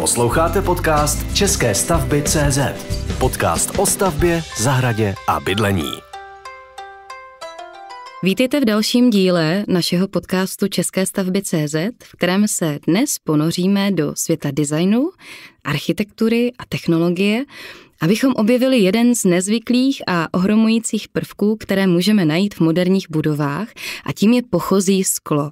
Posloucháte podcast České stavby CZ. Podcast o stavbě, zahradě a bydlení. Vítejte v dalším díle našeho podcastu České stavby CZ, v kterém se dnes ponoříme do světa designu, architektury a technologie, abychom objevili jeden z nezvyklých a ohromujících prvků, které můžeme najít v moderních budovách, a tím je pochozí sklo.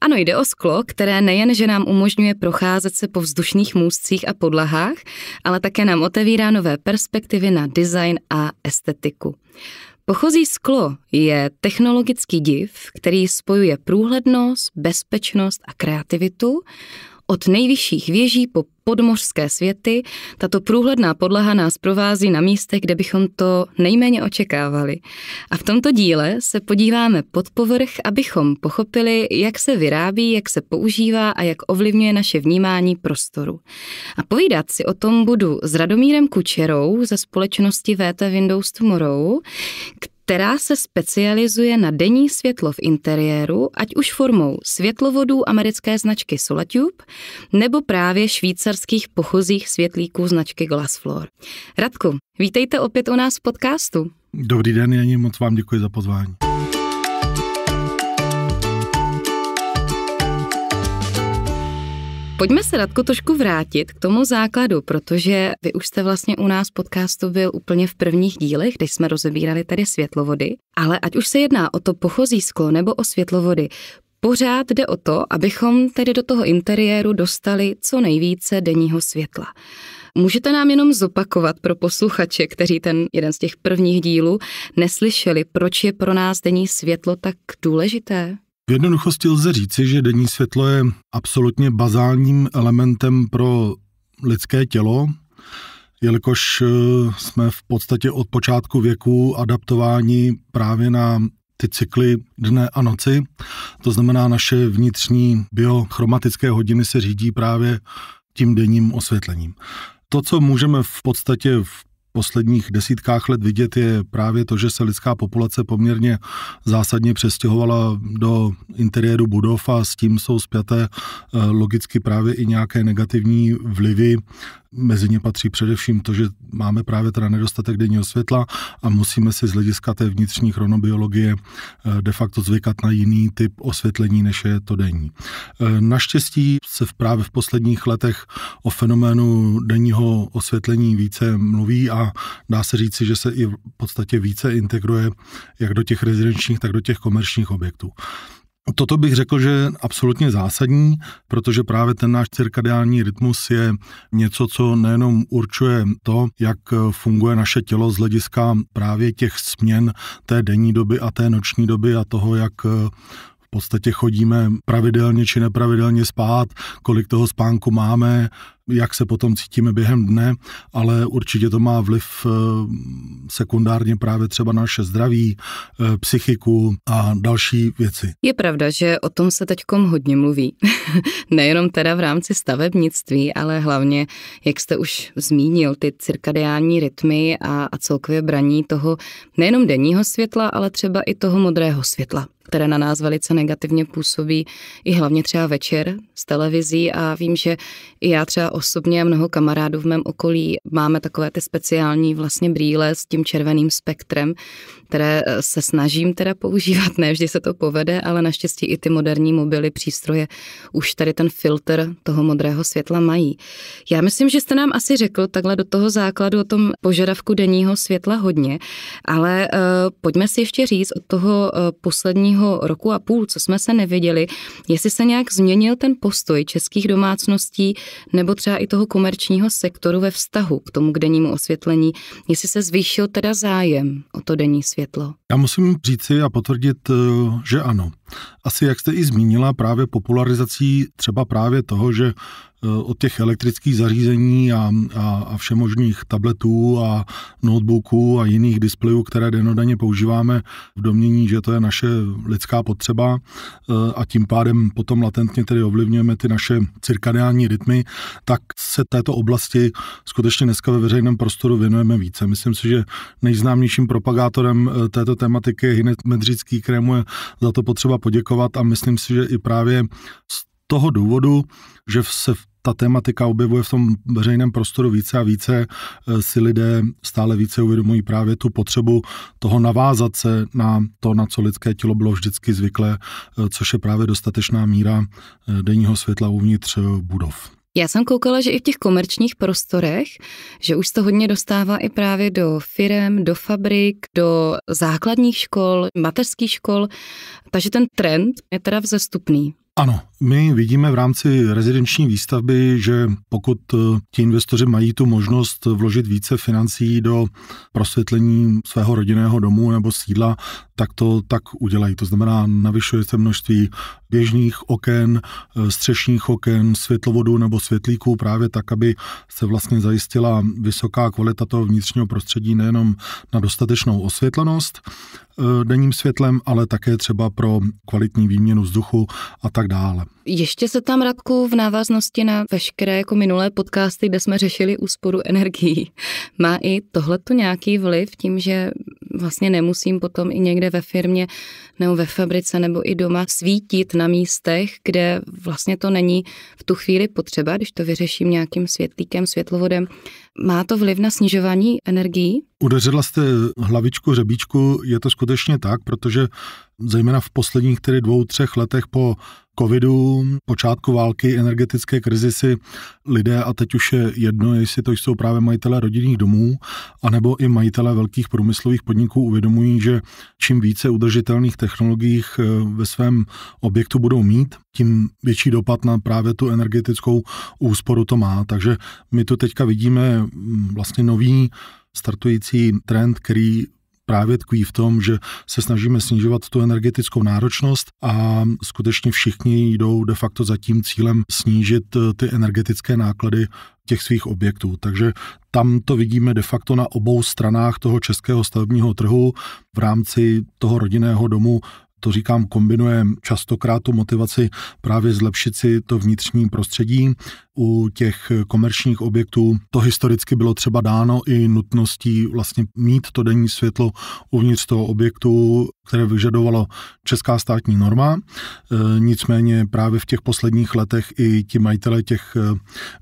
Ano, jde o sklo, které nejen, že nám umožňuje procházet se po vzdušných můstcích a podlahách, ale také nám otevírá nové perspektivy na design a estetiku. Pochozí sklo je technologický div, který spojuje průhlednost, bezpečnost a kreativitu, od nejvyšších věží po podmořské světy tato průhledná podlaha nás provází na místech, kde bychom to nejméně očekávali. A v tomto díle se podíváme pod povrch, abychom pochopili, jak se vyrábí, jak se používá a jak ovlivňuje naše vnímání prostoru. A povídat si o tom budu s Radomírem Kučerou ze společnosti VT Windows Tomorrow, která se specializuje na denní světlo v interiéru, ať už formou světlovodů americké značky Solatube nebo právě švýcarských pochozích světlíků značky Glassfloor. Radku, vítejte opět u nás v podcastu. Dobrý den, Janí, moc vám děkuji za pozvání. Pojďme se, Radko, trošku vrátit k tomu základu, protože vy už jste vlastně u nás podcastu byl úplně v prvních dílech, kde jsme rozebírali tady světlovody, ale ať už se jedná o to pochozí sklo nebo o světlovody, Pořád jde o to, abychom tedy do toho interiéru dostali co nejvíce denního světla. Můžete nám jenom zopakovat pro posluchače, kteří ten jeden z těch prvních dílů neslyšeli, proč je pro nás denní světlo tak důležité? V jednoduchosti lze říci, že denní světlo je absolutně bazálním elementem pro lidské tělo, jelikož eh, jsme v podstatě od počátku věku adaptováni právě na ty cykly dne a noci. To znamená, naše vnitřní biochromatické hodiny se řídí právě tím denním osvětlením. To, co můžeme v podstatě v posledních desítkách let vidět, je právě to, že se lidská populace poměrně zásadně přestěhovala do interiéru budov a s tím jsou zpěté eh, logicky právě i nějaké negativní vlivy Mezi ně patří především to, že máme právě teda nedostatek denního světla a musíme si z hlediska té vnitřní chronobiologie eh, de facto zvykat na jiný typ osvětlení, než je to denní. Eh, naštěstí se v právě v posledních letech o fenoménu denního osvětlení více mluví a dá se říci, že se i v podstatě více integruje jak do těch rezidenčních, tak do těch komerčních objektů. Toto bych řekl, že je absolutně zásadní, protože právě ten náš cirkadiální rytmus je něco, co nejenom určuje to, jak funguje naše tělo z hlediska právě těch směn té denní doby a té noční doby a toho, jak v podstatě chodíme pravidelně či nepravidelně spát, kolik toho spánku máme, jak se potom cítíme během dne, ale určitě to má vliv eh, sekundárně právě třeba na naše zdraví, eh, psychiku a další věci. Je pravda, že o tom se teďkom hodně mluví. Nejenom teda v rámci stavebnictví, ale hlavně, jak jste už zmínil, ty cirkadiální rytmy a, a celkově braní toho nejenom denního světla, ale třeba i toho modrého světla které na nás velice negativně působí, i hlavně třeba večer z televizí a vím, že i já třeba osobně a mnoho kamarádů v mém okolí máme takové ty speciální vlastně brýle s tím červeným spektrem, které eh, se snažím teda používat, ne vždy se to povede, ale naštěstí i ty moderní mobily, přístroje už tady ten filtr toho modrého světla mají. Já myslím, že jste nám asi řekl takhle do toho základu o tom požadavku denního světla hodně, ale uh, pojďme si ještě říct od toho uh, posledního posledního roku a půl, co jsme se neviděli, jestli se nějak změnil ten postoj českých domácností nebo třeba i toho komerčního sektoru ve vztahu k tomu k dennímu osvětlení, jestli se zvýšil teda zájem o to denní světlo. Já musím říci a potvrdit, eh, že ano. Asi jak jste i zmínila, právě popularizací třeba právě toho, že Eh, od těch elektrických zařízení a, a, a všemožných tabletů a notebooků a jiných displejů, které denodenně používáme v domění, že to je naše lidská potřeba eh, a tím pádem potom latentně tedy ovlivňujeme ty naše cirkadiální rytmy, tak se této oblasti skutečně dneska ve veřejném prostoru věnujeme více. Myslím si, že nejznámějším propagátorem eh, této tematiky je Hinet Medřický, kterému je za to potřeba poděkovat a myslím si, že i právě z toho důvodu, že se ta tematika objevuje v tom veřejném prostoru více a více, eh, si lidé stále více uvědomují právě tu potřebu toho navázat se na to, na co lidské tělo bylo vždycky zvyklé, eh, což je právě dostatečná míra eh, denního světla uvnitř budov. Já jsem koukala, že i v těch komerčních prostorech, že už to hodně dostává i právě do firem, do fabrik, do základních škol, mateřských škol, takže ten trend je teda vzestupný. Ano, my vidíme v rámci rezidenční výstavby, že pokud eh, ti investoři mají tu možnost vložit více financí do prosvětlení svého rodinného domu nebo sídla, tak to tak udělají. To znamená, navyšuje se množství běžných oken, eh, střešních oken, světlovodů nebo světlíků právě tak, aby se vlastně zajistila vysoká kvalita toho vnitřního prostředí nejenom na dostatečnou osvětlenost eh, denním světlem, ale také třeba pro kvalitní výměnu vzduchu a tak tak dále. Ještě se tam, Radku, v návaznosti na veškeré jako minulé podcasty, kde jsme řešili úsporu energií, má i tohleto nějaký vliv tím, že vlastně nemusím potom i někde ve firmě nebo ve fabrice nebo i doma svítit na místech, kde vlastně to není v tu chvíli potřeba, když to vyřeším nějakým světlíkem, světlovodem, má to vliv na snižování energií? Udeřila jste hlavičku, řebíčku, je to skutečně tak, protože zejména v posledních tedy dvou, třech letech po covidu, počátku války, energetické krizi si lidé, a teď už je jedno, jestli to jsou právě majitele rodinných domů, anebo i majitele velkých průmyslových podniků uvědomují, že čím více udržitelných technologií eh, ve svém objektu budou mít, tím větší dopad na právě tu energetickou úsporu to má. Takže my tu teďka vidíme Mm, vlastně nový startující trend, který právě tkví v tom, že se snažíme snižovat tu energetickou náročnost a skutečně všichni jdou de facto za tím cílem snížit eh, ty energetické náklady těch svých objektů. Takže tam to vidíme de facto na obou stranách toho českého stavebního trhu v rámci toho rodinného domu to říkám, kombinuje častokrát tu motivaci právě zlepšit si to vnitřní prostředí u těch komerčních objektů to historicky bylo třeba dáno i nutností vlastně mít to denní světlo uvnitř toho objektu, které vyžadovalo česká státní norma. E, nicméně právě v těch posledních letech i ti majitele těch e,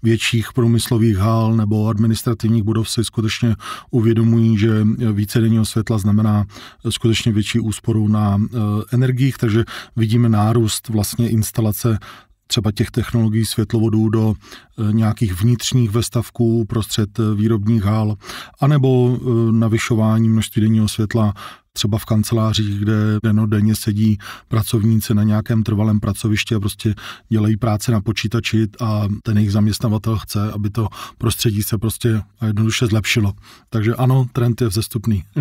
větších průmyslových hal nebo administrativních budov si skutečně uvědomují, že více denního světla znamená skutečně větší úsporu na e, energiích, takže vidíme nárůst vlastně instalace třeba těch technologií světlovodů do eh, nějakých vnitřních vestavků prostřed eh, výrobních hál, anebo eh, navyšování množství denního světla třeba v kancelářích, kde denodenně sedí pracovníci na nějakém trvalém pracovišti a prostě dělají práce na počítači a ten jejich zaměstnavatel chce, aby to prostředí se prostě jednoduše zlepšilo. Takže ano, trend je vzestupný.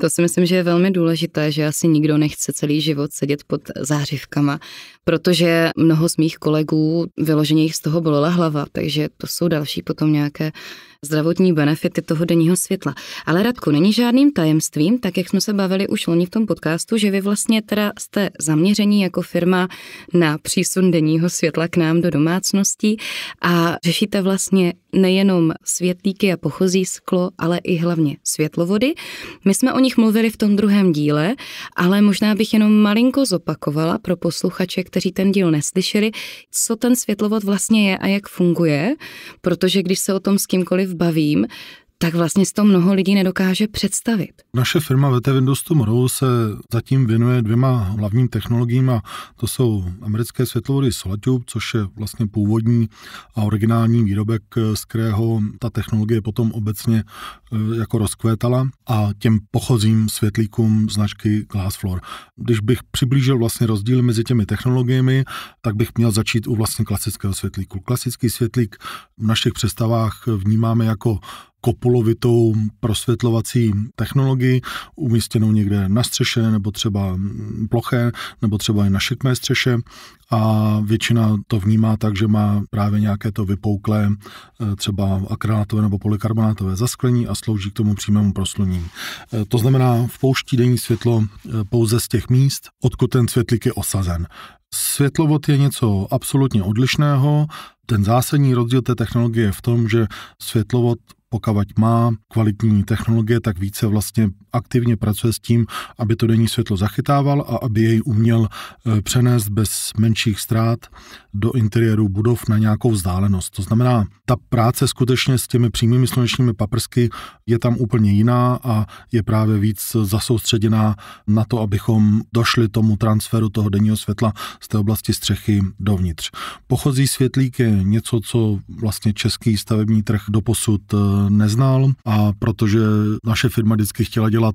To si myslím, že je velmi důležité, že asi nikdo nechce celý život sedět pod zářivkama, protože mnoho z mých kolegů vyloženě jich z toho bolela hlava, takže to jsou další potom nějaké zdravotní benefity toho denního světla. Ale Radku, není žádným tajemstvím, tak jak jsme se bavili už loni v tom podcastu, že vy vlastně teda jste zaměření jako firma na přísun denního světla k nám do domácností a řešíte vlastně nejenom světlíky a pochozí sklo, ale i hlavně světlovody. My jsme o nich mluvili v tom druhém díle, ale možná bych jenom malinko zopakovala pro posluchače, kteří ten díl neslyšeli, co ten světlovod vlastně je a jak funguje, protože když se o tom s kýmkoliv bavím, tak vlastně z to mnoho lidí nedokáže představit. Naše firma VT e Windows Tomorrow se zatím věnuje dvěma hlavním technologiím a to jsou americké světlovody Solatube, což je vlastně původní a originální výrobek, z kterého ta technologie potom obecně e, jako rozkvétala a těm pochozím světlíkům značky Glassfloor. Když bych přiblížil vlastně rozdíl mezi těmi technologiemi, tak bych měl začít u vlastně klasického světlíku. Klasický světlík v našich přestavách vnímáme jako kopulovitou prosvětlovací technologii, umístěnou někde na střeše nebo třeba ploché, nebo třeba i na šikmé střeše a většina to vnímá tak, že má právě nějaké to vypouklé eh, třeba akrylátové nebo polikarbonátové zasklení a slouží k tomu přímému proslunění. Eh, to znamená, vpouští denní světlo eh, pouze z těch míst, odkud ten světlík je osazen. Světlovod je něco absolutně odlišného. Ten zásadní rozdíl té technologie je v tom, že světlovod Pokavať má kvalitní technologie, tak více vlastně aktivně pracuje s tím, aby to denní světlo zachytával a aby jej uměl eh, přenést bez menších ztrát do interiéru budov na nějakou vzdálenost. To znamená, ta práce skutečně s těmi přímými slunečními paprsky je tam úplně jiná a je právě víc zasoustředěná na to, abychom došli tomu transferu toho denního světla z té oblasti střechy dovnitř. Pochozí světlík je něco, co vlastně český stavební trh doposud eh, neznal a protože naše firma vždycky chtěla dělat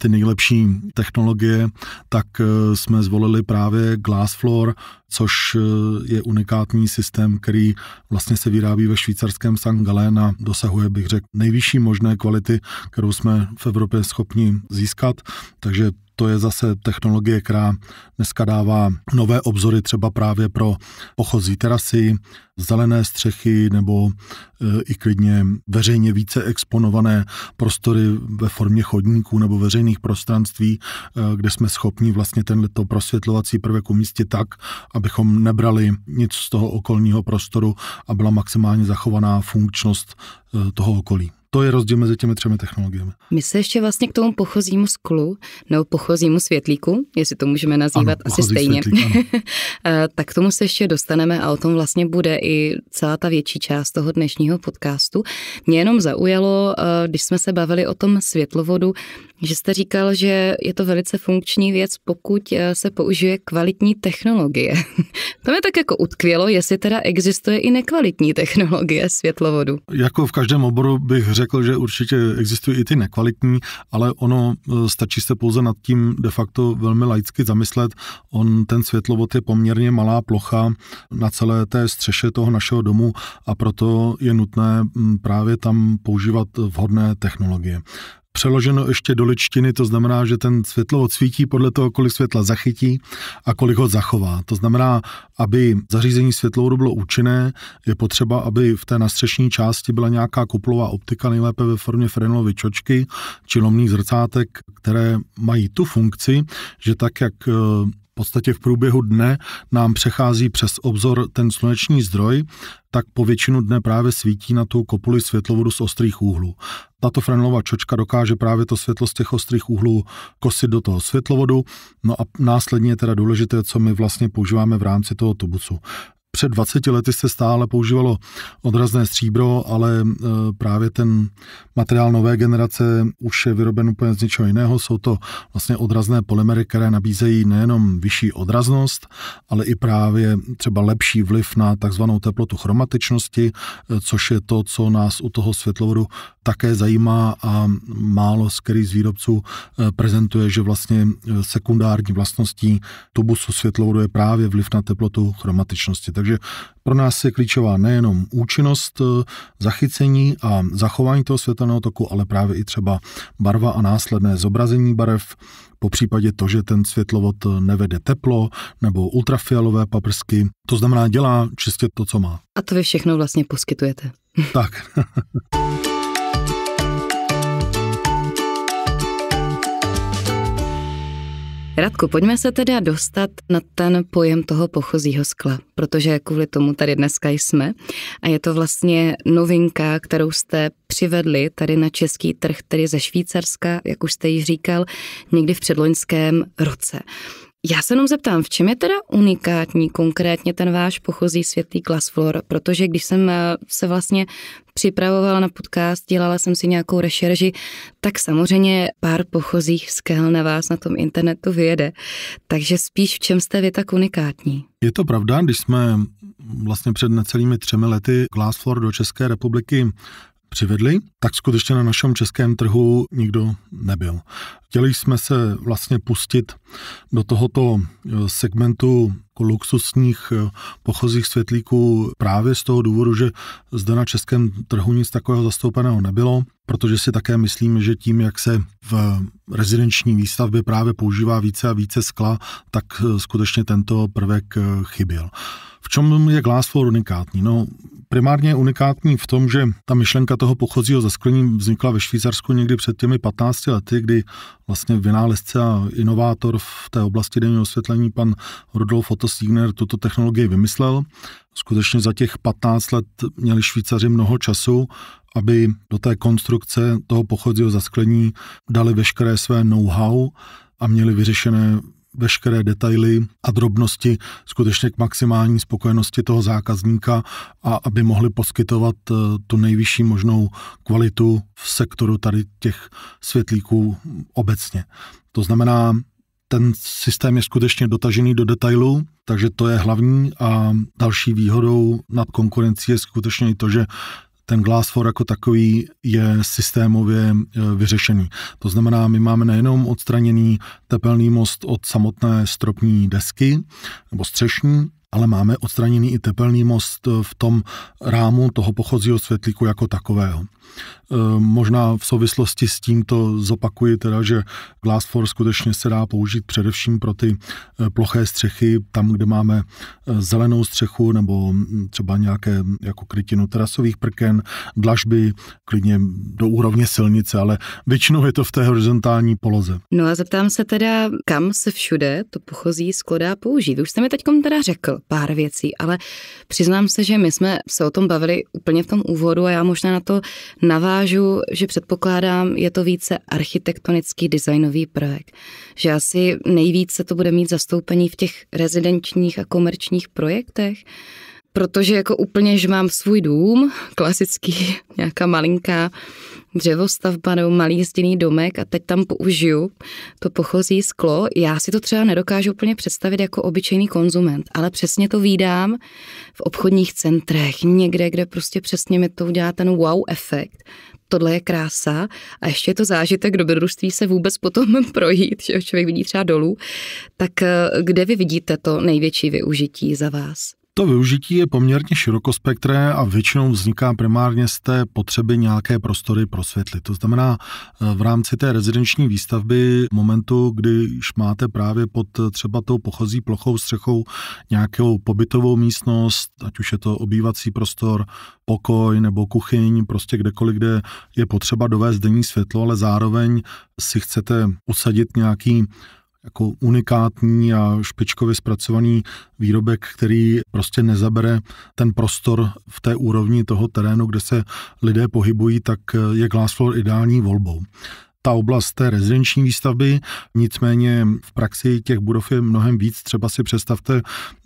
ty nejlepší technologie, tak eh, jsme zvolili právě Glassfloor, což eh, je unikátní systém, který vlastně se vyrábí ve švýcarském St. Gallen a dosahuje, bych řekl, nejvyšší možné kvality, kterou jsme v Evropě schopni získat. Takže to je zase technologie, která dneska dává nové obzory třeba právě pro ochozí terasy, zelené střechy nebo e, i klidně veřejně více exponované prostory ve formě chodníků nebo veřejných prostranství, e, kde jsme schopni vlastně tento prosvětlovací prvek umístit tak, abychom nebrali nic z toho okolního prostoru a byla maximálně zachovaná funkčnost e, toho okolí. To je rozdíl mezi těmi třemi technologiemi. My se ještě vlastně k tomu pochozímu sklu nebo pochozímu světlíku, jestli to můžeme nazývat ano, asi stejně, světlík, ano. Eh, tak k tomu se ještě dostaneme a o tom vlastně bude i celá ta větší část toho dnešního podcastu. Mě jenom zaujalo, eh, když jsme se bavili o tom světlovodu, že jste říkal, že je to velice funkční věc, pokud eh, se použije kvalitní technologie. to mě tak jako utkvělo, jestli teda existuje i nekvalitní technologie světlovodu. Jako v každém oboru bych řekl, řekl, že určitě existují i ty nekvalitní, ale ono e, stačí se pouze nad tím de facto velmi laicky zamyslet. On, ten světlovod je poměrně malá plocha na celé té střeše toho našeho domu a proto je nutné právě tam používat vhodné technologie přeloženo ještě do ličtiny, to znamená, že ten světlo odsvítí podle toho, kolik světla zachytí a kolik ho zachová. To znamená, aby zařízení světlovodu bylo účinné, je potřeba, aby v té nastřešní části byla nějaká kuplová optika, nejlépe ve formě frenlovy čočky či lomných zrcátek, které mají tu funkci, že tak, jak eh, podstatě v průběhu dne nám přechází přes obzor ten sluneční zdroj, tak po většinu dne právě svítí na tu kopuli světlovodu z ostrých úhlů. Tato frenelová čočka dokáže právě to světlo z těch ostrých úhlů kosit do toho světlovodu, no a následně je teda důležité, co my vlastně používáme v rámci toho tubusu před 20 lety se stále používalo odrazné stříbro, ale e, právě ten materiál nové generace už je vyroben úplně z něčeho jiného. Jsou to vlastně odrazné polymery, které nabízejí nejenom vyšší odraznost, ale i právě třeba lepší vliv na takzvanou teplotu chromatičnosti, e, což je to, co nás u toho světlovodu také zajímá a málo z který z výrobců e, prezentuje, že vlastně sekundární vlastností tubusu světlovodu je právě vliv na teplotu chromatičnosti. Takže pro nás je klíčová nejenom účinnost eh, zachycení a zachování toho světelného toku, ale právě i třeba barva a následné zobrazení barev, po případě to, že ten světlovod eh, nevede teplo nebo ultrafialové paprsky. To znamená, dělá čistě to, co má. A to vy všechno vlastně poskytujete. Tak. Radku, pojďme se teda dostat na ten pojem toho pochozího skla, protože kvůli tomu tady dneska jsme a je to vlastně novinka, kterou jste přivedli tady na český trh, tedy ze Švýcarska, jak už jste ji říkal, někdy v předloňském roce. Já se jenom zeptám, v čem je teda unikátní konkrétně ten váš pochozí světý klasflor? Protože když jsem eh, se vlastně připravovala na podcast, dělala jsem si nějakou rešerži, tak samozřejmě pár pochozích skel na vás na tom internetu vyjede. Takže spíš v čem jste vy tak unikátní? Je to pravda, když jsme vlastně před necelými třemi lety Glassflor do České republiky přivedli, tak skutečně na našem českém trhu nikdo nebyl. Chtěli jsme se vlastně pustit do tohoto eh, segmentu jako luxusních eh, pochozích světlíků právě z toho důvodu, že zde na českém trhu nic takového zastoupeného nebylo, protože si také myslím, že tím, jak se v rezidenční výstavbě právě používá více a více skla, tak eh, skutečně tento prvek eh, chyběl. V čem je Glass unikátní? No, primárně je unikátní v tom, že ta myšlenka toho pochozího zasklení vznikla ve Švýcarsku někdy před těmi 15 lety, kdy vlastně vynálezce a inovátor v té oblasti denního osvětlení pan Rudolf Otto Stigner tuto technologii vymyslel. Skutečně za těch 15 let měli Švýcaři mnoho času, aby do té konstrukce toho pochozího zasklení dali veškeré své know-how a měli vyřešené veškeré detaily a drobnosti skutečně k maximální spokojenosti toho zákazníka a aby mohli poskytovat eh, tu nejvyšší možnou kvalitu v sektoru tady těch světlíků obecně. To znamená, ten systém je skutečně dotažený do detailu, takže to je hlavní a další výhodou nad konkurencí je skutečně i to, že ten Glassfor jako takový je systémově e, vyřešený. To znamená, my máme nejenom odstraněný tepelný most od samotné stropní desky nebo střešní, ale máme odstraněný i tepelný most v tom rámu toho pochodzího světlíku jako takového. E, možná v souvislosti s tímto zopakuji teda, že Glassfor skutečně se dá použít především pro ty e, ploché střechy, tam, kde máme e, zelenou střechu nebo třeba nějaké jako krytinu terasových prken, dlažby, klidně do úrovně silnice, ale většinou je to v té horizontální poloze. No a zeptám se teda, kam se všude to pochozí skoda použít. Už jste mi teď teda řekl, pár věcí, ale přiznám se, že my jsme se o tom bavili úplně v tom úvodu a já možná na to navážu, že předpokládám, je to více architektonický designový projekt. Že asi nejvíce to bude mít zastoupení v těch rezidenčních a komerčních projektech protože jako úplně, že mám svůj dům, klasický, nějaká malinká dřevostavba nebo malý zděný domek a teď tam použiju to pochozí sklo. Já si to třeba nedokážu úplně představit jako obyčejný konzument, ale přesně to výdám v obchodních centrech, někde, kde prostě přesně mi to udělá ten wow efekt. Tohle je krása a ještě je to zážitek dobrodružství se vůbec potom projít, že člověk vidí třeba dolů. Tak eh, kde vy vidíte to největší využití za vás? To využití je poměrně širokospektré a většinou vzniká primárně z té potřeby nějaké prostory prosvětlit. To znamená, eh, v rámci té rezidenční výstavby momentu, už máte právě pod eh, třeba tou pochozí plochou střechou nějakou pobytovou místnost, ať už je to obývací prostor, pokoj nebo kuchyň, prostě kdekoliv, kde je potřeba dovést denní světlo, ale zároveň si chcete usadit nějaký jako unikátní a špičkově zpracovaný výrobek, který prostě nezabere ten prostor v té úrovni toho terénu, kde se lidé pohybují, tak je Glassfloor ideální volbou ta oblast té rezidenční výstavby, nicméně v praxi těch budov je mnohem víc. Třeba si představte,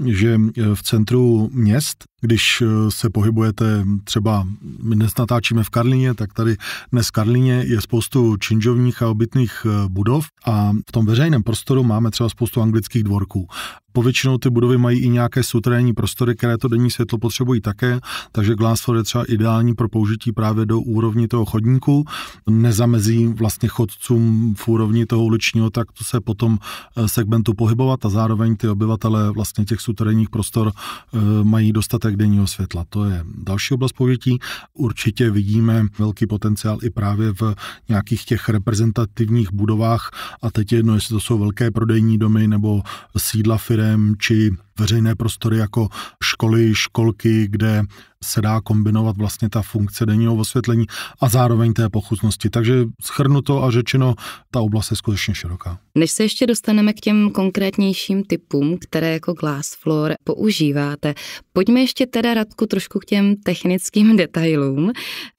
že e, v centru měst, když e, se pohybujete třeba, my dnes natáčíme v Karlině, tak tady dnes v Karlině je spoustu činžovních a obytných e, budov a v tom veřejném prostoru máme třeba spoustu anglických dvorků. Povětšinou ty budovy mají i nějaké suterénní prostory, které to denní světlo potřebují také, takže Glassford je třeba ideální pro použití právě do úrovni toho chodníku. Nezamezí vlastně chodcům v úrovni toho uličního tak to se potom eh, segmentu pohybovat a zároveň ty obyvatele vlastně těch suterénních prostor eh, mají dostatek denního světla. To je další oblast použití. Určitě vidíme velký potenciál i právě v nějakých těch reprezentativních budovách a teď jedno, jestli to jsou velké prodejní domy nebo sídla firmy lidem, či veřejné prostory jako školy, školky, kde se dá kombinovat vlastně ta funkce denního osvětlení a zároveň té pochutnosti. Takže schrnuto a řečeno, ta oblast je skutečně široká. Než se ještě dostaneme k těm konkrétnějším typům, které jako glass floor používáte, pojďme ještě teda, Radku, trošku k těm technickým detailům.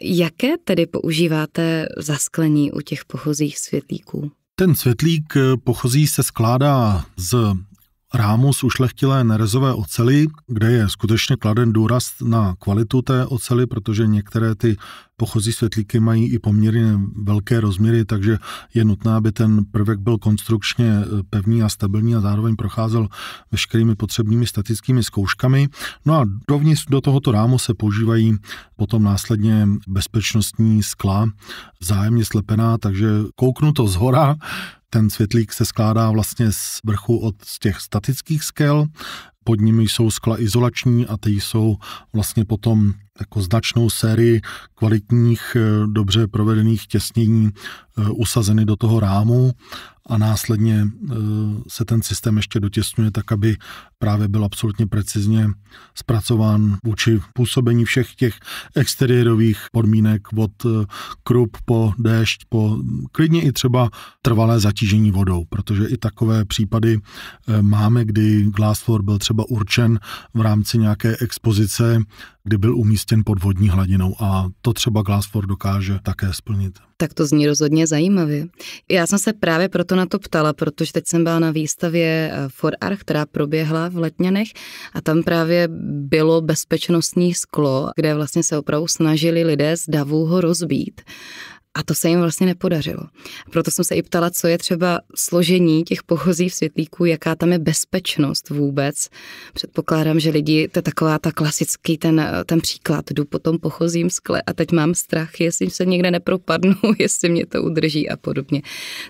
Jaké tedy používáte zasklení u těch pochozích světlíků? Ten světlík eh, pochozí se skládá z rámu z ušlechtilé nerezové ocely, kde je skutečně kladen důraz na kvalitu té ocely, protože některé ty pochozí světlíky mají i poměrně velké rozměry, takže je nutné, aby ten prvek byl konstrukčně eh, pevný a stabilní a zároveň procházel veškerými potřebnými statickými zkouškami. No a dovnitř do tohoto rámu se používají potom následně bezpečnostní skla, zájemně slepená, takže kouknu to z hora, ten světlík se skládá vlastně z vrchu od těch statických skel pod nimi jsou skla izolační a ty jsou vlastně potom jako značnou sérii kvalitních, eh, dobře provedených těsnění eh, usazeny do toho rámu a následně eh, se ten systém ještě dotěsňuje tak, aby právě byl absolutně precizně zpracován vůči působení všech těch exteriérových podmínek od krup po déšť, po klidně i třeba trvalé zatížení vodou, protože i takové případy máme, kdy glass byl třeba třeba určen v rámci nějaké expozice, kdy byl umístěn pod vodní hladinou a to třeba Glassford dokáže také splnit. Tak to zní rozhodně zajímavě. Já jsem se právě proto na to ptala, protože teď jsem byla na výstavě eh, For Arch, která proběhla v Letňanech a tam právě bylo bezpečnostní sklo, kde vlastně se opravdu snažili lidé z davu ho rozbít. A to se jim vlastně nepodařilo. Proto jsem se i ptala, co je třeba složení těch pochozí v světlíku, jaká tam je bezpečnost vůbec. Předpokládám, že lidi, to je taková ta klasický ten, ten příklad, jdu po tom pochozím skle a teď mám strach, jestli se někde nepropadnu, jestli mě to udrží a podobně.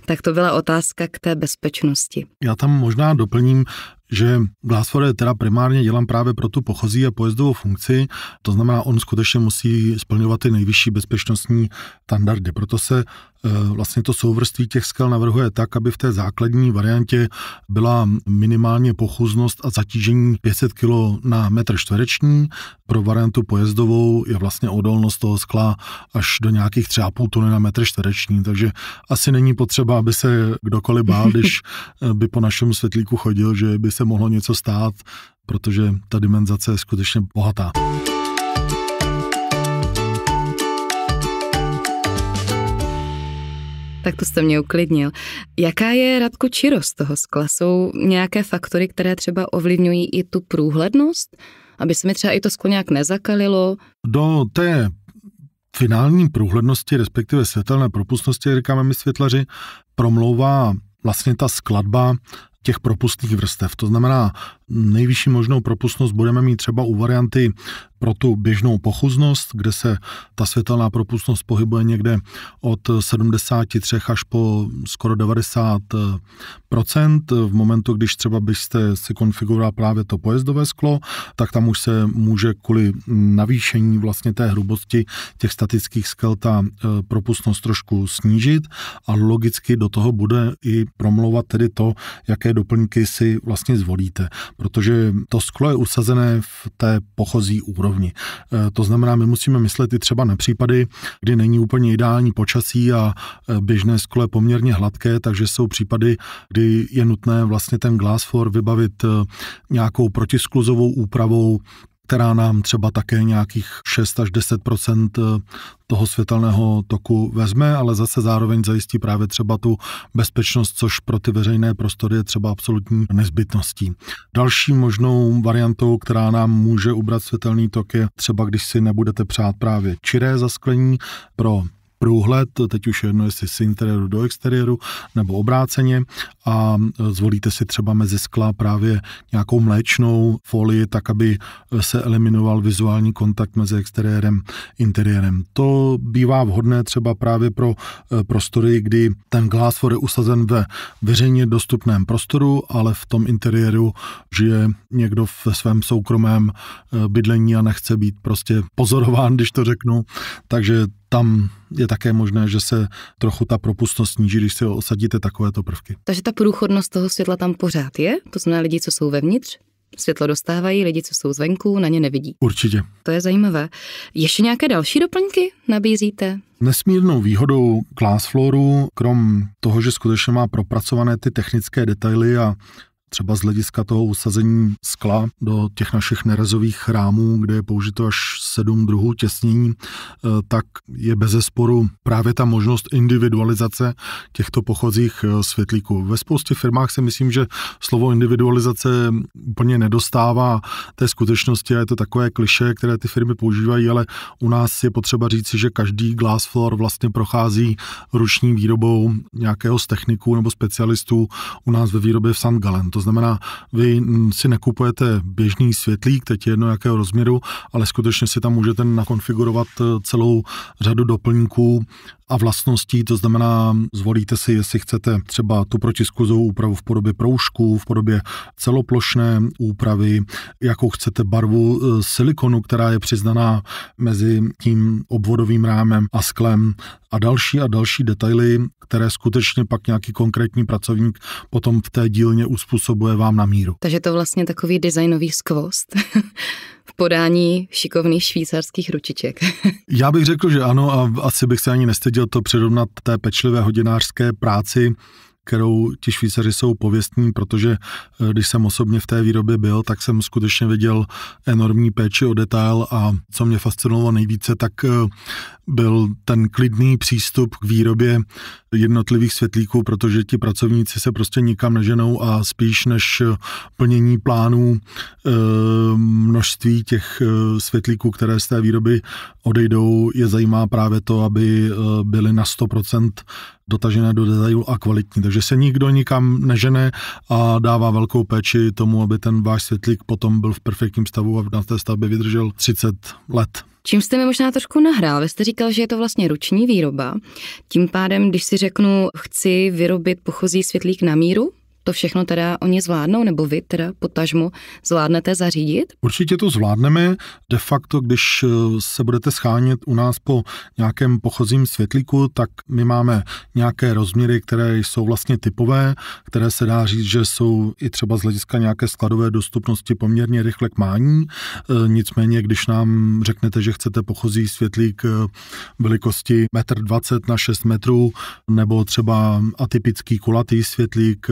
Tak to byla otázka k té bezpečnosti. Já tam možná doplním, že Glassford teda primárně dělám právě pro tu pochozí a pojezdovou funkci, to znamená, on skutečně musí splňovat ty nejvyšší bezpečnostní standardy. Proto se Eh, vlastně to souvrství těch skel navrhuje tak, aby v té základní variantě byla minimálně pochůznost a zatížení 500 kg na metr čtvereční. Pro variantu pojezdovou je vlastně odolnost toho skla až do nějakých 3,5 tuny na metr čtvereční, takže asi není potřeba, aby se kdokoliv bál, když eh, by po našem světlíku chodil, že by se mohlo něco stát, protože ta dimenzace je skutečně bohatá. Tak to jste mě uklidnil. Jaká je, Radko, čirost toho skla? Jsou nějaké faktory, které třeba ovlivňují i tu průhlednost? Aby se mi třeba i to sklo nějak nezakalilo? Do té finální průhlednosti, respektive světelné propustnosti, jak říkáme my světlaři, promlouvá vlastně ta skladba těch propustných vrstev. To znamená, Nejvyšší možnou propustnost budeme mít třeba u varianty pro tu běžnou pochuznost, kde se ta světelná propustnost pohybuje někde od 73 až po skoro 90 V momentu, když třeba byste si konfiguroval právě to pojezdové sklo, tak tam už se může kvůli navýšení vlastně té hrubosti těch statických skel ta e, propustnost trošku snížit a logicky do toho bude i promlouvat tedy to, jaké doplňky si vlastně zvolíte protože to sklo je usazené v té pochozí úrovni. E, to znamená, my musíme myslet i třeba na případy, kdy není úplně ideální počasí a e, běžné sklo je poměrně hladké, takže jsou případy, kdy je nutné vlastně ten glass floor vybavit e, nějakou protiskluzovou úpravou, která nám třeba také nějakých 6 až 10 eh, toho světelného toku vezme, ale zase zároveň zajistí právě třeba tu bezpečnost, což pro ty veřejné prostory je třeba absolutní nezbytností. Další možnou variantou, která nám může ubrat světelný tok, je třeba, když si nebudete přát právě čiré zasklení pro průhled, teď už jedno jestli z interiéru do exteriéru nebo obráceně a e, zvolíte si třeba mezi skla právě nějakou mléčnou folii, tak aby e, se eliminoval vizuální kontakt mezi exteriérem a interiérem. To bývá vhodné třeba právě pro e, prostory, kdy ten glásfor je usazen ve veřejně dostupném prostoru, ale v tom interiéru žije někdo ve svém soukromém bydlení a nechce být prostě pozorován, když to řeknu. Takže tam je také možné, že se trochu ta propustnost sníží, když si osadíte takovéto prvky. Takže ta průchodnost toho světla tam pořád je? To znamená lidi, co jsou vevnitř? Světlo dostávají, lidi, co jsou zvenku, na ně nevidí. Určitě. To je zajímavé. Ještě nějaké další doplňky nabízíte? Nesmírnou výhodou Glassflooru, krom toho, že skutečně má propracované ty technické detaily a třeba z hlediska toho usazení skla do těch našich nerezových chrámů, kde je použito až sedm druhů těsnění, eh, tak je bez zesporu právě ta možnost individualizace těchto pochozích eh, světlíků. Ve spoustě firmách si myslím, že slovo individualizace úplně nedostává té skutečnosti a je to takové kliše, které ty firmy používají, ale u nás je potřeba říci, že každý glass floor vlastně prochází ruční výrobou nějakého z techniků nebo specialistů u nás ve výrobě v St. Gallen. To znamená, vy si nekupujete běžný světlík, teď je jedno jakého rozměru, ale skutečně si tam můžete nakonfigurovat eh, celou řadu doplňků a vlastností, to znamená, zvolíte si, jestli chcete třeba tu protiskluzovou úpravu v podobě proužků, v podobě celoplošné úpravy, jakou chcete barvu eh, silikonu, která je přiznaná mezi tím obvodovým rámem a sklem, a další a další detaily, které skutečně pak nějaký konkrétní pracovník potom v té dílně uspůsobuje vám na míru. Takže to vlastně takový designový skvost. v podání šikovných švýcarských ručiček. Já bych řekl, že ano a asi bych se ani nestyděl to přirovnat té pečlivé hodinářské práci kterou ti Švýcaři jsou pověstní, protože eh, když jsem osobně v té výrobě byl, tak jsem skutečně viděl enormní péči o detail a co mě fascinovalo nejvíce, tak eh, byl ten klidný přístup k výrobě jednotlivých světlíků, protože ti pracovníci se prostě nikam neženou a spíš než eh, plnění plánů množství těch světlíků, které z té výroby odejdou, je zajímá právě to, aby byly na 100% dotažené do detailu a kvalitní. Takže se nikdo nikam nežene a dává velkou péči tomu, aby ten váš světlík potom byl v perfektním stavu a na té stavbě vydržel 30 let. Čím jste mi možná trošku nahrál? Vy jste říkal, že je to vlastně ruční výroba. Tím pádem, když si řeknu, chci vyrobit pochozí světlík na míru, to všechno teda oni zvládnou, nebo vy teda potažmo zvládnete zařídit? Určitě to zvládneme. De facto, když eh, se budete schánět u nás po nějakém pochozím světlíku, tak my máme nějaké rozměry, které jsou vlastně typové, které se dá říct, že jsou i třeba z hlediska nějaké skladové dostupnosti poměrně rychle k mání. Eh, nicméně, když nám řeknete, že chcete pochozí světlík eh, velikosti 1,20 m na 6 metrů, nebo třeba atypický kulatý světlík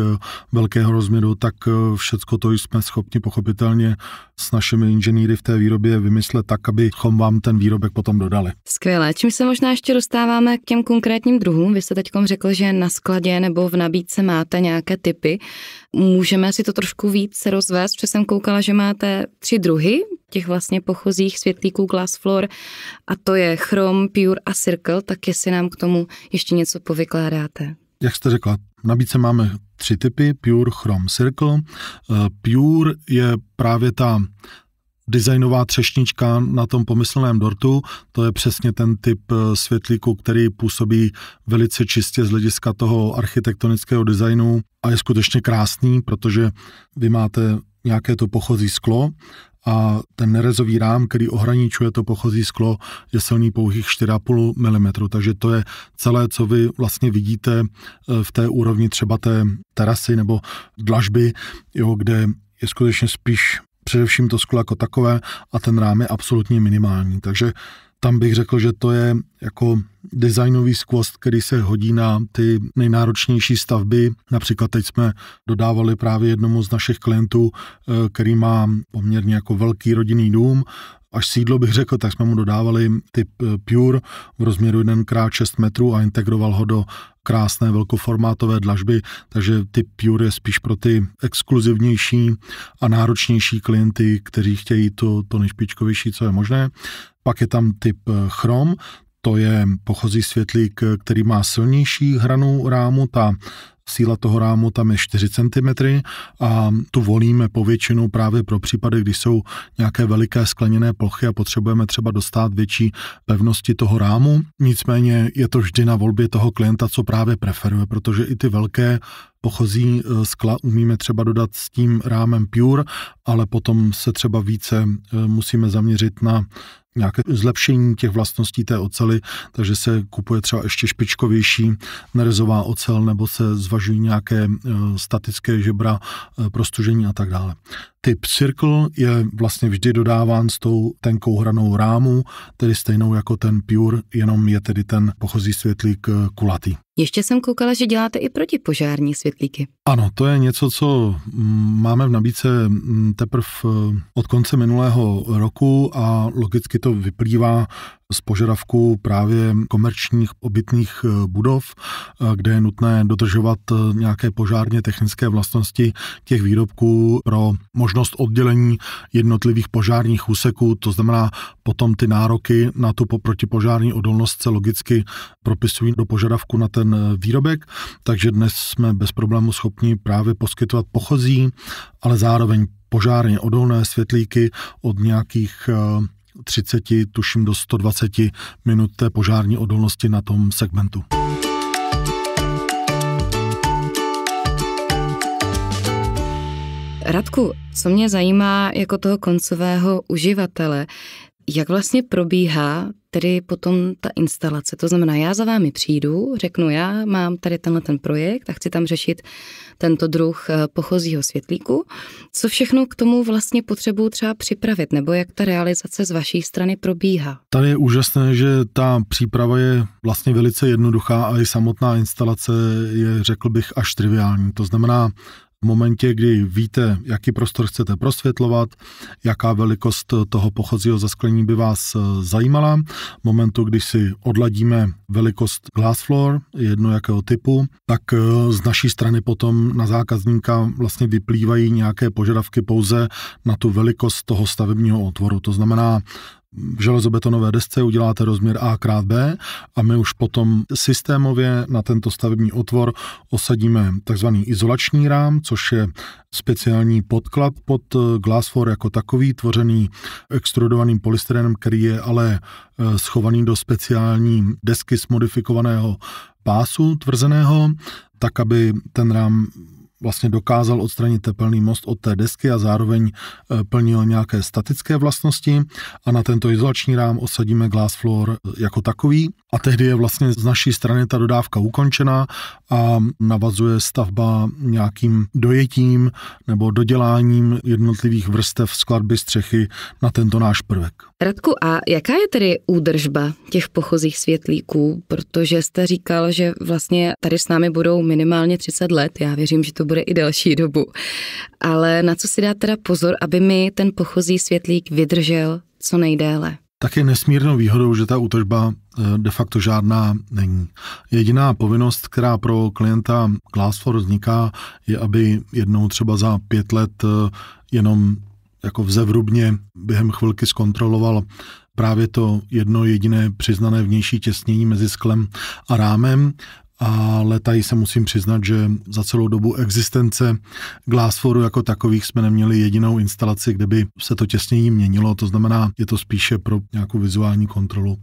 velkého rozměru, tak eh, všecko to jsme schopni pochopitelně s našimi inženýry v té výrobě vymyslet tak, abychom vám ten výrobek potom dodali. Skvělé. Čím se možná ještě dostáváme k těm konkrétním druhům? Vy jste teď řekl, že na skladě nebo v nabídce máte nějaké typy. Můžeme si to trošku víc rozvést, protože jsem koukala, že máte tři druhy těch vlastně pochozích světlíků Glass Floor a to je Chrom, Pure a Circle, tak jestli nám k tomu ještě něco povykládáte jak jste řekla, nabídce máme tři typy, Pure, Chrome, Circle. Eh, Pure je právě ta designová třešnička na tom pomyslném dortu, to je přesně ten typ eh, světlíku, který působí velice čistě z hlediska toho architektonického designu a je skutečně krásný, protože vy máte nějaké to pochozí sklo a ten nerezový rám, který ohraničuje to pochozí sklo, je silný pouhých 4,5 mm. Takže to je celé, co vy vlastně vidíte e, v té úrovni třeba té terasy nebo dlažby, jo, kde je skutečně spíš především to sklo jako takové a ten rám je absolutně minimální. Takže tam bych řekl, že to je jako designový skvost, který se hodí na ty nejnáročnější stavby. Například teď jsme dodávali právě jednomu z našich klientů, eh, který má poměrně jako velký rodinný dům, až sídlo bych řekl, tak jsme mu dodávali typ eh, Pure v rozměru 1x6 metrů a integroval ho do krásné velkoformátové dlažby, takže typ Pure je spíš pro ty exkluzivnější a náročnější klienty, kteří chtějí to, to nejšpičkovější, co je možné. Pak je tam typ eh, chrom, to je pochozí světlík, eh, který má silnější hranu rámu, ta síla toho rámu tam je 4 cm a tu volíme povětšinou právě pro případy, kdy jsou nějaké veliké skleněné plochy a potřebujeme třeba dostat větší pevnosti toho rámu. Nicméně je to vždy na volbě toho klienta, co právě preferuje, protože i ty velké pochozí eh, skla umíme třeba dodat s tím rámem Pure, ale potom se třeba více musíme zaměřit na nějaké zlepšení těch vlastností té ocely, takže se kupuje třeba ještě špičkovější nerezová ocel nebo se zvažují nějaké e, statické žebra e, pro stužení a tak dále. Typ Circle je vlastně vždy dodáván s tou tenkou hranou rámu, tedy stejnou jako ten Pure, jenom je tedy ten pochozí světlík e, kulatý. Ještě jsem koukala, že děláte i protipožární světlíky. Ano, to je něco, co mm, máme v nabídce mm, teprve eh, od konce minulého roku a logicky to vyplývá z požadavku právě komerčních obytných eh, budov, eh, kde je nutné dodržovat eh, nějaké požárně technické vlastnosti těch výrobků pro možnost oddělení jednotlivých požárních úseků, to znamená potom ty nároky na tu protipožární odolnost se logicky propisují do požadavku na ten výrobek, takže dnes jsme bez problému schopni právě poskytovat pochozí, ale zároveň požárně odolné světlíky od nějakých 30, tuším do 120 minut té požární odolnosti na tom segmentu. Radku, co mě zajímá jako toho koncového uživatele, jak vlastně probíhá tedy potom ta instalace? To znamená, já za vámi přijdu, řeknu, já mám tady tenhle ten projekt a chci tam řešit tento druh eh, pochozího světlíku. Co všechno k tomu vlastně potřebuji třeba připravit, nebo jak ta realizace z vaší strany probíhá? Tady je úžasné, že ta příprava je vlastně velice jednoduchá a i samotná instalace je, řekl bych, až triviální. To znamená, v momentě, kdy víte, jaký prostor chcete prosvětlovat, jaká velikost toho pochozího zasklení by vás eh, zajímala, v momentu, kdy si odladíme velikost glass floor, jedno jakého typu, tak eh, z naší strany potom na zákazníka vlastně vyplývají nějaké požadavky pouze na tu velikost toho stavebního otvoru. To znamená, v železobetonové desce uděláte rozměr A krát B a my už potom systémově na tento stavební otvor osadíme takzvaný izolační rám, což je speciální podklad pod eh, glasfor jako takový, tvořený extrudovaným polystyrenem, který je ale eh, schovaný do speciální desky s modifikovaného pásu tvrzeného, tak aby ten rám vlastně dokázal odstranit tepelný most od té desky a zároveň eh, plnil nějaké statické vlastnosti a na tento izolační rám osadíme glass floor jako takový a tehdy je vlastně z naší strany ta dodávka ukončena a navazuje stavba nějakým dojetím nebo doděláním jednotlivých vrstev skladby střechy na tento náš prvek. Radku, a jaká je tedy údržba těch pochozích světlíků? Protože jste říkal, že vlastně tady s námi budou minimálně 30 let, já věřím, že to bude i delší dobu. Ale na co si dá teda pozor, aby mi ten pochozí světlík vydržel co nejdéle? Tak je nesmírnou výhodou, že ta útržba Eh, de facto žádná není. Jediná povinnost, která pro klienta Glassfor vzniká, je, aby jednou třeba za pět let eh, jenom jako vzevrubně během chvilky zkontroloval právě to jedno jediné přiznané vnější těsnění mezi sklem a rámem ale tady se musím přiznat, že za celou dobu existence Glassforu jako takových jsme neměli jedinou instalaci, kde by se to těsnění měnilo, to znamená, je to spíše pro nějakou vizuální kontrolu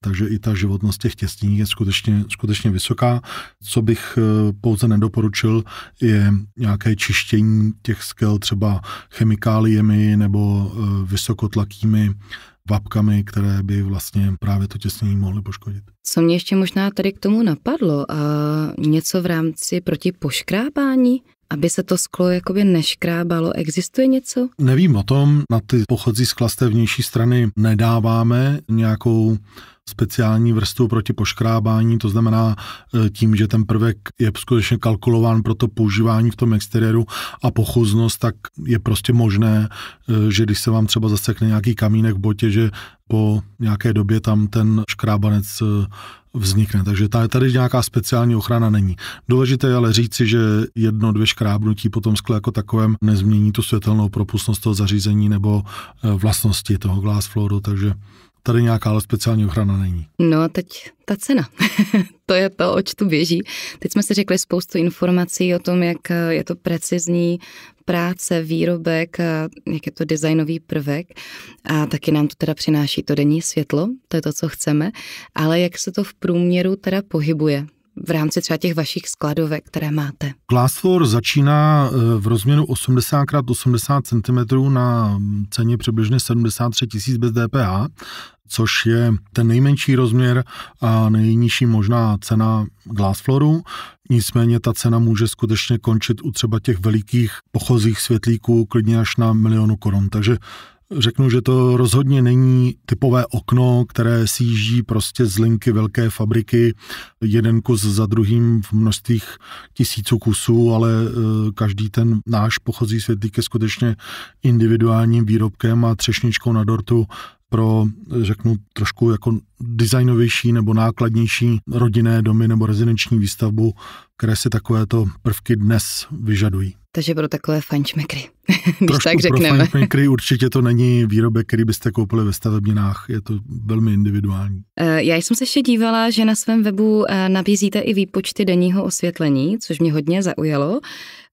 takže i ta životnost těch těsní je skutečně, skutečně vysoká. Co bych eh, pouze nedoporučil, je nějaké čištění těch skel třeba chemikáliemi nebo eh, vysokotlakými vapkami, které by vlastně právě to těsnění mohly poškodit. Co mě ještě možná tady k tomu napadlo, a něco v rámci proti poškrábání? aby se to sklo jakoby neškrábalo. Existuje něco? Nevím o tom, na ty pochodzí skla z té vnější strany nedáváme nějakou speciální vrstvu proti poškrábání, to znamená e, tím, že ten prvek je skutečně kalkulován pro to používání v tom exteriéru a pochoznost, tak je prostě možné, e, že když se vám třeba zasekne nějaký kamínek v botě, že po nějaké době tam ten škrábanec e, vznikne. Takže tady nějaká speciální ochrana není. Důležité je ale říci, že jedno, dvě škrábnutí po tom skle jako takovém nezmění tu světelnou propustnost toho zařízení nebo vlastnosti toho glass floru, takže tady nějaká ale speciální ochrana není. No a teď ta cena. to je to, oč tu běží. Teď jsme si řekli spoustu informací o tom, jak eh, je to precizní práce, výrobek, eh, jak je to designový prvek a taky nám to teda přináší to denní světlo, to je to, co chceme, ale jak se to v průměru teda pohybuje v rámci třeba těch vašich skladovek, které máte? Glassfor začíná e, v rozměru 80 x 80 cm na ceně přibližně 73 tisíc bez DPH, což je ten nejmenší rozměr a nejnižší možná cena glassfloru. Nicméně ta cena může skutečně končit u třeba těch velikých pochozích světlíků klidně až na milionu korun. Takže Řeknu, že to rozhodně není typové okno, které síží prostě z linky velké fabriky, jeden kus za druhým v množstvích tisíců kusů, ale e, každý ten náš pochozí světlík je skutečně individuálním výrobkem a třešničkou na dortu pro, řeknu, trošku jako designovější nebo nákladnější rodinné domy nebo rezidenční výstavbu, které si takovéto prvky dnes vyžadují. Takže pro takové fančmekry, když Trošku tak řekneme. Pro fančmekry určitě to není výrobek, který byste koupili ve stavebninách, je to velmi individuální. Eh, já jsem se ještě dívala, že na svém webu eh, nabízíte i výpočty denního osvětlení, což mě hodně zaujalo.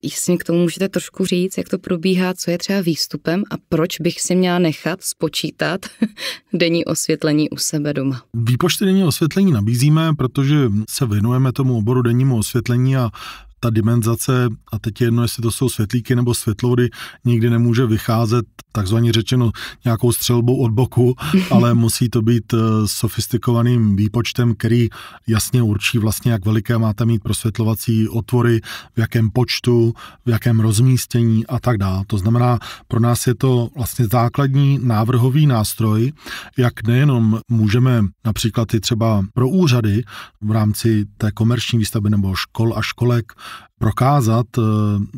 Jestli k tomu můžete trošku říct, jak to probíhá, co je třeba výstupem a proč bych si měla nechat spočítat denní osvětlení u sebe doma. Výpočty denní osvětlení nabízíme, protože se věnujeme tomu oboru dennímu osvětlení a ta dimenzace, a teď jedno, jestli to jsou světlíky nebo světlody, nikdy nemůže vycházet takzvaně řečeno nějakou střelbou od boku, ale musí to být eh, sofistikovaným výpočtem, který jasně určí vlastně, jak veliké máte mít prosvětlovací otvory, v jakém počtu, v jakém rozmístění a tak dále. To znamená, pro nás je to vlastně základní návrhový nástroj, jak nejenom můžeme například i třeba pro úřady v rámci té komerční výstavby nebo škol a školek prokázat, eh,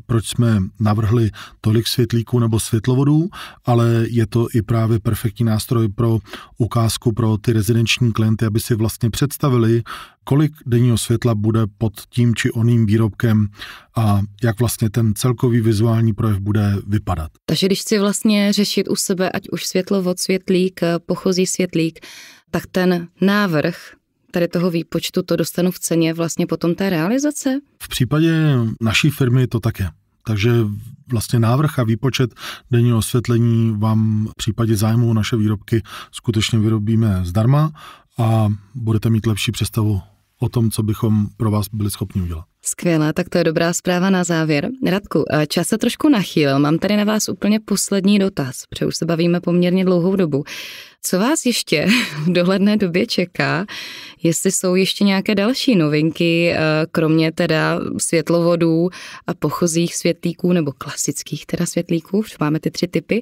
proč jsme navrhli tolik světlíků nebo světlovodů, ale je to i právě perfektní nástroj pro ukázku pro ty rezidenční klienty, aby si vlastně představili, kolik denního světla bude pod tím či oným výrobkem a jak vlastně ten celkový vizuální projev bude vypadat. Takže když chci vlastně řešit u sebe, ať už světlovod, světlík, pochozí světlík, tak ten návrh tady toho výpočtu to dostanu v ceně vlastně potom té realizace? V případě naší firmy to tak je. Takže vlastně návrh a výpočet denního osvětlení vám v případě zájmu naše výrobky skutečně vyrobíme zdarma a budete mít lepší představu o tom, co bychom pro vás byli schopni udělat. Skvělá, tak to je dobrá zpráva na závěr. Radku, eh, čas se trošku nachýlil, mám tady na vás úplně poslední dotaz, protože už se bavíme poměrně dlouhou dobu. Co vás ještě v dohledné době čeká, jestli jsou ještě nějaké další novinky, eh, kromě teda světlovodů a pochozích světlíků, nebo klasických teda světlíků, máme ty tři typy,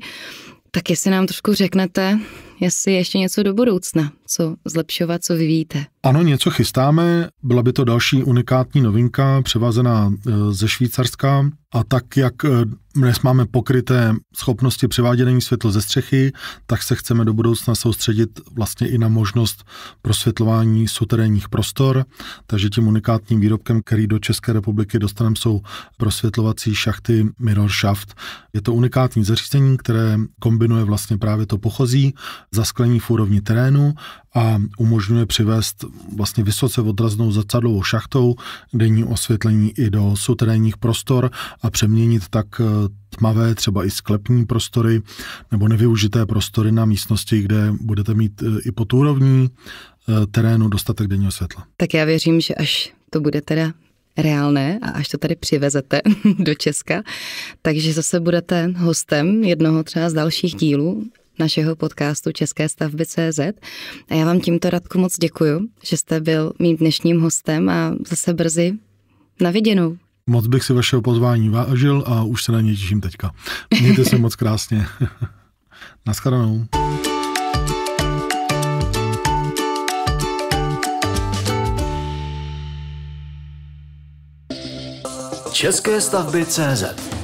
tak jestli nám trošku řeknete, jestli ještě něco do budoucna, co zlepšovat, co vyvíjíte. Ano, něco chystáme. Byla by to další unikátní novinka, převázená e, ze Švýcarska. A tak, jak e, dnes máme pokryté schopnosti převádění světla ze střechy, tak se chceme do budoucna soustředit vlastně i na možnost prosvětlování suterénních prostor. Takže tím unikátním výrobkem, který do České republiky dostaneme, jsou prosvětlovací šachty Mirror Shaft. Je to unikátní zařízení, které kombinuje vlastně právě to pochozí zasklení v úrovni terénu a umožňuje přivést vlastně vysoce odraznou zrcadlovou šachtou denní osvětlení i do suterénních prostor a přeměnit tak eh, tmavé, třeba i sklepní prostory nebo nevyužité prostory na místnosti, kde budete mít eh, i pod úrovní eh, terénu dostatek denního světla. Tak já věřím, že až to bude teda reálné a až to tady přivezete do Česka, takže zase budete hostem jednoho třeba z dalších dílů našeho podcastu České stavby CZ. A já vám tímto Radku moc děkuju, že jste byl mým dnešním hostem a zase brzy na viděnou. Moc bych si vašeho pozvání vážil a už se na ně těším teďka. Mějte se moc krásně. Naschledanou. České stavby CZ